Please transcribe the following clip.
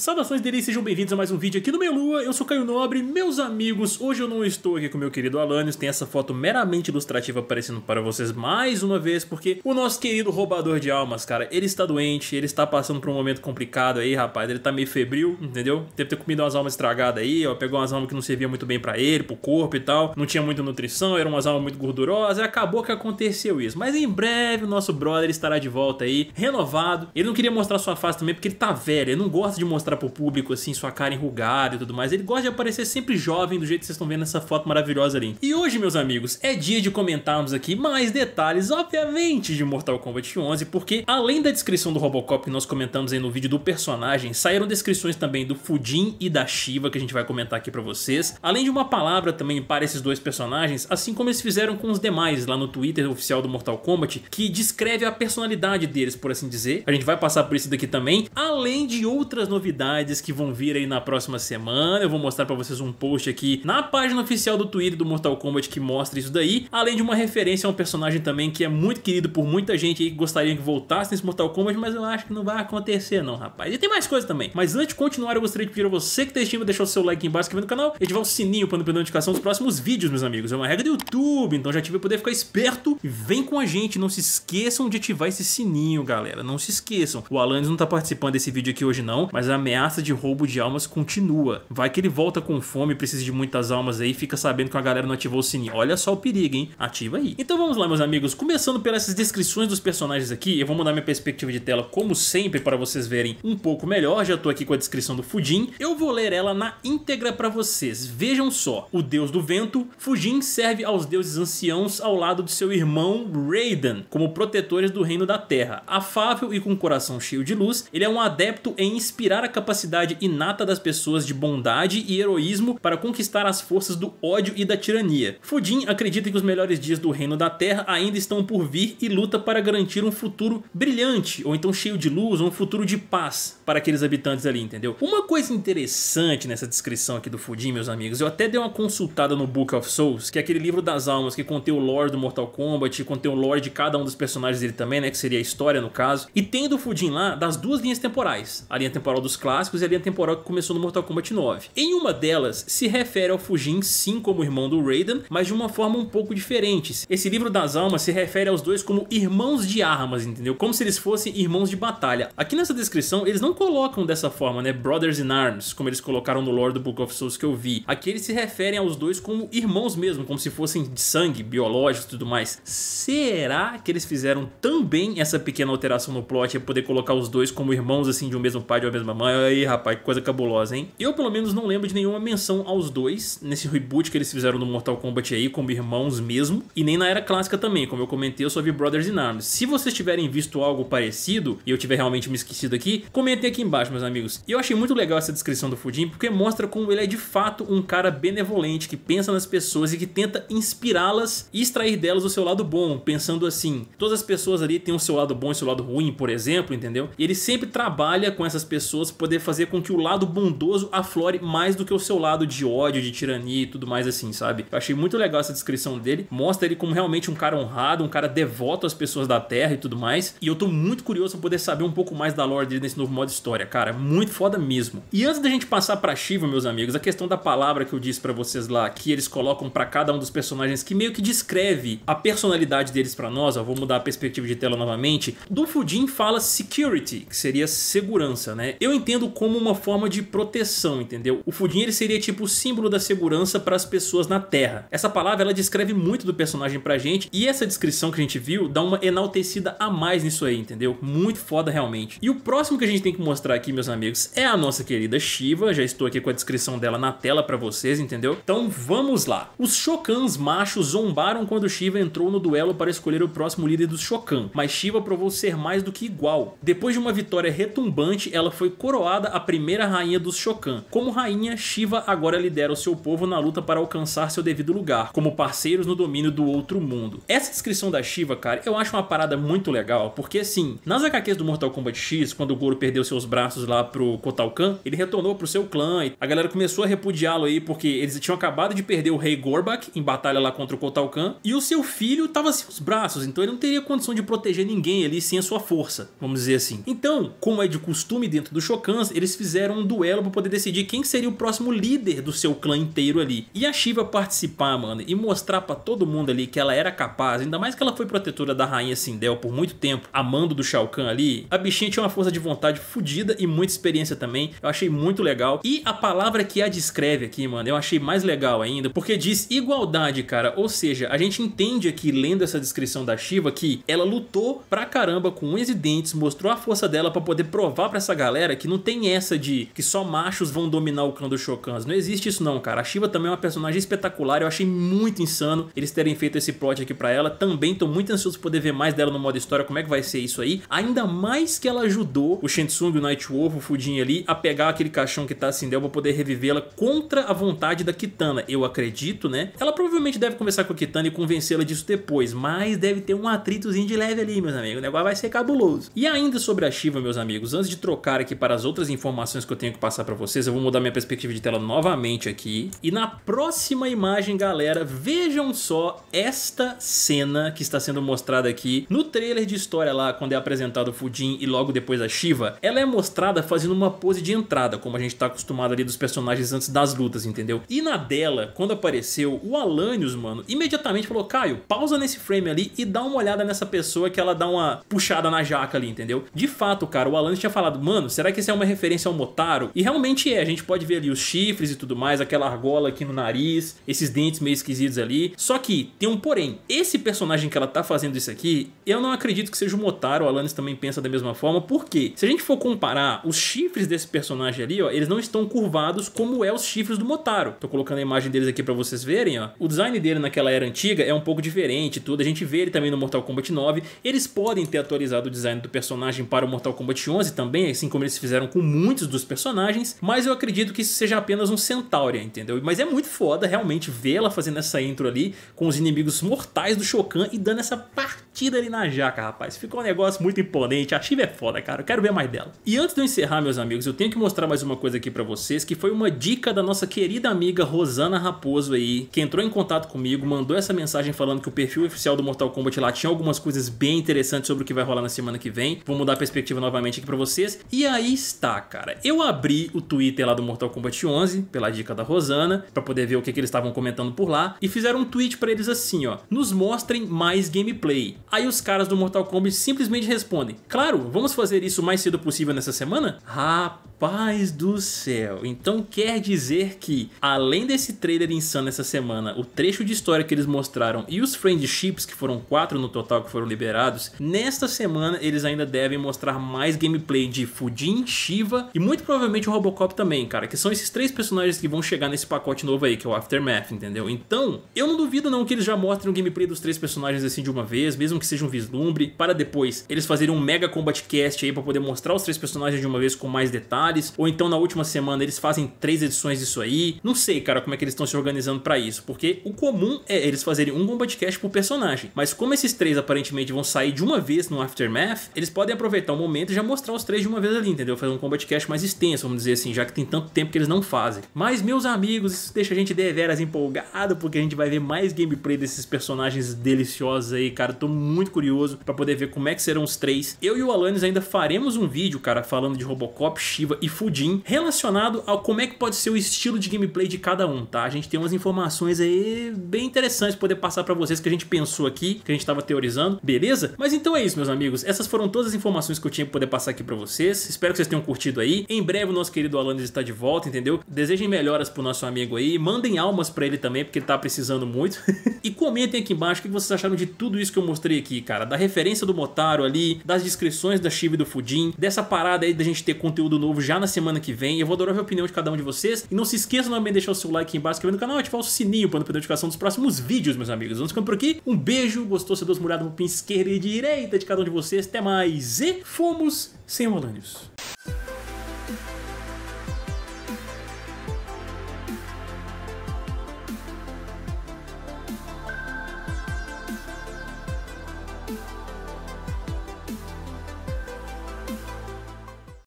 Saudações deles sejam bem-vindos a mais um vídeo aqui no Melua. Lua, eu sou Caio Nobre, meus amigos, hoje eu não estou aqui com meu querido Alanios, tem essa foto meramente ilustrativa aparecendo para vocês mais uma vez, porque o nosso querido roubador de almas, cara, ele está doente, ele está passando por um momento complicado aí, rapaz, ele está meio febril, entendeu? Deve ter comido umas almas estragadas aí, ó, pegou umas almas que não serviam muito bem para ele, pro corpo e tal, não tinha muita nutrição, eram umas almas muito gordurosas, e acabou que aconteceu isso, mas em breve o nosso brother estará de volta aí, renovado, ele não queria mostrar sua face também porque ele tá velho, ele não gosta de mostrar mostrar pro público, assim, sua cara enrugada e tudo mais. Ele gosta de aparecer sempre jovem, do jeito que vocês estão vendo nessa foto maravilhosa ali. E hoje, meus amigos, é dia de comentarmos aqui mais detalhes, obviamente, de Mortal Kombat 11, porque além da descrição do Robocop que nós comentamos aí no vídeo do personagem, saíram descrições também do Fudin e da Shiva, que a gente vai comentar aqui pra vocês. Além de uma palavra também para esses dois personagens, assim como eles fizeram com os demais lá no Twitter oficial do Mortal Kombat, que descreve a personalidade deles, por assim dizer. A gente vai passar por isso daqui também, além de outras novidades novidades que vão vir aí na próxima semana. Eu vou mostrar para vocês um post aqui na página oficial do Twitter do Mortal Kombat que mostra isso daí, além de uma referência a um personagem também que é muito querido por muita gente aí que gostaria que voltasse nesse Mortal Kombat, mas eu acho que não vai acontecer não, rapaz. E tem mais coisa também. Mas antes de continuar, eu gostaria de pedir a você que tá assistindo deixar o seu like aqui embaixo, inscrever no canal e ativar o sininho para não perder a notificação dos próximos vídeos, meus amigos. É uma regra do YouTube, então já tive pra poder ficar esperto e vem com a gente. Não se esqueçam de ativar esse sininho, galera. Não se esqueçam. O Alanis não tá participando desse vídeo aqui hoje não, mas a ameaça de roubo de almas continua. Vai que ele volta com fome, precisa de muitas almas aí, fica sabendo que a galera não ativou o sininho. Olha só o perigo, hein? Ativa aí. Então vamos lá, meus amigos. Começando pelas descrições dos personagens aqui, eu vou mudar minha perspectiva de tela, como sempre, para vocês verem um pouco melhor. Já tô aqui com a descrição do Fujin. Eu vou ler ela na íntegra para vocês. Vejam só. O deus do vento, Fujin serve aos deuses anciãos ao lado de seu irmão Raiden, como protetores do reino da terra. Afável e com um coração cheio de luz, ele é um adepto em inspirar a capacidade inata das pessoas de bondade e heroísmo para conquistar as forças do ódio e da tirania. Fudin acredita que os melhores dias do reino da Terra ainda estão por vir e luta para garantir um futuro brilhante, ou então cheio de luz, ou um futuro de paz para aqueles habitantes ali, entendeu? Uma coisa interessante nessa descrição aqui do Fudin, meus amigos, eu até dei uma consultada no Book of Souls, que é aquele livro das almas que contém o lore do Mortal Kombat, contém o lore de cada um dos personagens dele também, né, que seria a história no caso, e tem do Fudin lá das duas linhas temporais, a linha temporal dos clássicos e a linha temporal que começou no Mortal Kombat 9. Em uma delas, se refere ao Fujin sim como irmão do Raiden, mas de uma forma um pouco diferente. Esse livro das almas se refere aos dois como irmãos de armas, entendeu? Como se eles fossem irmãos de batalha. Aqui nessa descrição, eles não colocam dessa forma, né? Brothers in Arms, como eles colocaram no lore do Book of Souls que eu vi. Aqui eles se referem aos dois como irmãos mesmo, como se fossem de sangue, biológico e tudo mais. Será que eles fizeram também essa pequena alteração no plot para é poder colocar os dois como irmãos assim de um mesmo pai e de uma mesma mãe? olha aí, rapaz, que coisa cabulosa, hein? Eu, pelo menos, não lembro de nenhuma menção aos dois nesse reboot que eles fizeram no Mortal Kombat aí, como irmãos mesmo, e nem na era clássica também, como eu comentei, eu só vi Brothers in Arms. Se vocês tiverem visto algo parecido, e eu tiver realmente me esquecido aqui, comentem aqui embaixo, meus amigos. E eu achei muito legal essa descrição do Fujin, porque mostra como ele é de fato um cara benevolente, que pensa nas pessoas e que tenta inspirá-las e extrair delas o seu lado bom, pensando assim, todas as pessoas ali têm o seu lado bom e o seu lado ruim, por exemplo, entendeu? E ele sempre trabalha com essas pessoas poder fazer com que o lado bondoso aflore mais do que o seu lado de ódio, de tirania e tudo mais assim, sabe? Eu achei muito legal essa descrição dele. Mostra ele como realmente um cara honrado, um cara devoto às pessoas da Terra e tudo mais. E eu tô muito curioso pra poder saber um pouco mais da lore dele nesse novo modo história, cara. Muito foda mesmo. E antes da gente passar pra Shiva, meus amigos, a questão da palavra que eu disse para vocês lá, que eles colocam para cada um dos personagens que meio que descreve a personalidade deles para nós, ó, vou mudar a perspectiva de tela novamente. Do Fujin fala security, que seria segurança, né? Eu entendo como uma forma de proteção, entendeu? O Fudin ele seria tipo o símbolo da segurança para as pessoas na Terra. Essa palavra ela descreve muito do personagem pra gente e essa descrição que a gente viu dá uma enaltecida a mais nisso aí, entendeu? Muito foda realmente. E o próximo que a gente tem que mostrar aqui, meus amigos, é a nossa querida Shiva. Já estou aqui com a descrição dela na tela para vocês, entendeu? Então vamos lá. Os Shokans machos zombaram quando Shiva entrou no duelo para escolher o próximo líder dos Shokan, mas Shiva provou ser mais do que igual. Depois de uma vitória retumbante, ela foi coroada coroada a primeira rainha dos Shokan. Como rainha, Shiva agora lidera o seu povo na luta para alcançar seu devido lugar, como parceiros no domínio do outro mundo. Essa descrição da Shiva, cara, eu acho uma parada muito legal, porque assim, nas HQs do Mortal Kombat X, quando o Goro perdeu seus braços lá pro Kotal Kahn, ele retornou pro seu clã e a galera começou a repudiá-lo aí porque eles tinham acabado de perder o rei Gorbak em batalha lá contra o Kotal Kahn e o seu filho tava sem os braços, então ele não teria condição de proteger ninguém ali sem a sua força, vamos dizer assim. Então, como é de costume dentro do Shokan, eles fizeram um duelo para poder decidir quem seria o próximo líder do seu clã inteiro ali. E a Shiva participar, mano, e mostrar para todo mundo ali que ela era capaz, ainda mais que ela foi protetora da rainha Sindel por muito tempo, amando do Shao Kahn ali, a bichinha tinha uma força de vontade fodida e muita experiência também. Eu achei muito legal. E a palavra que a descreve aqui, mano, eu achei mais legal ainda, porque diz igualdade, cara. Ou seja, a gente entende aqui, lendo essa descrição da Shiva, que ela lutou pra caramba com unhas e dentes, mostrou a força dela para poder provar para essa galera que não não tem essa de que só machos vão dominar o clã dos Shokans. Não existe isso não, cara. A Shiva também é uma personagem espetacular. Eu achei muito insano eles terem feito esse plot aqui pra ela. Também tô muito ansioso pra poder ver mais dela no modo história. Como é que vai ser isso aí? Ainda mais que ela ajudou o Shinsung, o night Wolf, o Fudin ali a pegar aquele caixão que tá assim dela pra poder revivê-la contra a vontade da Kitana. Eu acredito, né? Ela provavelmente deve conversar com a Kitana e convencê-la disso depois. Mas deve ter um atritozinho de leve ali, meus amigos. O negócio vai ser cabuloso. E ainda sobre a Shiva, meus amigos. Antes de trocar aqui para as outras informações que eu tenho que passar para vocês. Eu vou mudar minha perspectiva de tela novamente aqui. E na próxima imagem, galera, vejam só esta cena que está sendo mostrada aqui no trailer de história lá, quando é apresentado o Fujin e logo depois a Shiva. Ela é mostrada fazendo uma pose de entrada, como a gente está acostumado ali dos personagens antes das lutas, entendeu? E na dela, quando apareceu, o Alanios, mano, imediatamente falou, Caio, pausa nesse frame ali e dá uma olhada nessa pessoa que ela dá uma puxada na jaca ali, entendeu? De fato, cara, o Alanios tinha falado, mano, será que esse é o uma referência ao Motaro. E realmente é, a gente pode ver ali os chifres e tudo mais, aquela argola aqui no nariz, esses dentes meio esquisitos ali. Só que tem um porém. Esse personagem que ela tá fazendo isso aqui, eu não acredito que seja o Motaro, o Alanis também pensa da mesma forma, porque se a gente for comparar os chifres desse personagem ali, ó, eles não estão curvados como é os chifres do Motaro. Tô colocando a imagem deles aqui para vocês verem, ó. O design dele naquela era antiga é um pouco diferente, tudo. A gente vê ele também no Mortal Kombat 9. Eles podem ter atualizado o design do personagem para o Mortal Kombat 11 também, assim como eles fizeram fizeram com muitos dos personagens, mas eu acredito que isso seja apenas um centauria, entendeu? Mas é muito foda realmente ver ela fazendo essa intro ali com os inimigos mortais do Shokan e dando essa partida ali na jaca, rapaz. Ficou um negócio muito imponente, a Shiva é foda, cara, eu quero ver mais dela. E antes de eu encerrar, meus amigos, eu tenho que mostrar mais uma coisa aqui para vocês, que foi uma dica da nossa querida amiga Rosana Raposo aí, que entrou em contato comigo, mandou essa mensagem falando que o perfil oficial do Mortal Kombat lá tinha algumas coisas bem interessantes sobre o que vai rolar na semana que vem. Vou mudar a perspectiva novamente aqui pra vocês. E aí, está, cara. Eu abri o Twitter lá do Mortal Kombat 11, pela dica da Rosana, para poder ver o que, que eles estavam comentando por lá, e fizeram um tweet para eles assim, ó: "Nos mostrem mais gameplay". Aí os caras do Mortal Kombat simplesmente respondem: "Claro, vamos fazer isso o mais cedo possível nessa semana?". Rapaz do céu. Então quer dizer que além desse trailer insano essa semana, o trecho de história que eles mostraram e os friendships que foram quatro no total que foram liberados, nesta semana eles ainda devem mostrar mais gameplay de Fujin Shiva e muito provavelmente o Robocop também, cara, que são esses três personagens que vão chegar nesse pacote novo aí, que é o Aftermath, entendeu? Então, eu não duvido não que eles já mostrem o gameplay dos três personagens assim de uma vez, mesmo que seja um vislumbre, para depois eles fazerem um mega combat cast aí para poder mostrar os três personagens de uma vez com mais detalhes, ou então na última semana eles fazem três edições disso aí. Não sei, cara, como é que eles estão se organizando para isso, porque o comum é eles fazerem um combat cast por personagem, mas como esses três aparentemente vão sair de uma vez no Aftermath, eles podem aproveitar o momento e já mostrar os três de uma vez ali, entendeu? fazer um cast mais extenso, vamos dizer assim, já que tem tanto tempo que eles não fazem. Mas, meus amigos, isso deixa a gente deveras empolgado, porque a gente vai ver mais gameplay desses personagens deliciosos aí, cara. Tô muito curioso para poder ver como é que serão os três. Eu e o Alanis ainda faremos um vídeo, cara, falando de Robocop, Shiva e Fudim relacionado ao como é que pode ser o estilo de gameplay de cada um, tá? A gente tem umas informações aí bem interessantes poder passar para vocês que a gente pensou aqui, que a gente tava teorizando, beleza? Mas então é isso, meus amigos. Essas foram todas as informações que eu tinha pra poder passar aqui para vocês. Espero que vocês tenham tenham curtido aí. Em breve o nosso querido Alanis está de volta, entendeu? Desejem melhoras pro nosso amigo aí. Mandem almas para ele também, porque ele tá precisando muito. e comentem aqui embaixo o que vocês acharam de tudo isso que eu mostrei aqui, cara. Da referência do Motaro ali, das descrições da Shiva e do Fudim, dessa parada aí da gente ter conteúdo novo já na semana que vem. Eu vou adorar a opinião de cada um de vocês. E não se esqueçam também de deixar o seu like aqui embaixo, se no canal e ativar o sininho para não perder notificação dos próximos vídeos, meus amigos. Vamos ficando por aqui. Um beijo, gostou, se as molhadas no pin esquerda e direita de cada um de vocês. Até mais e fomos sem Rolânios.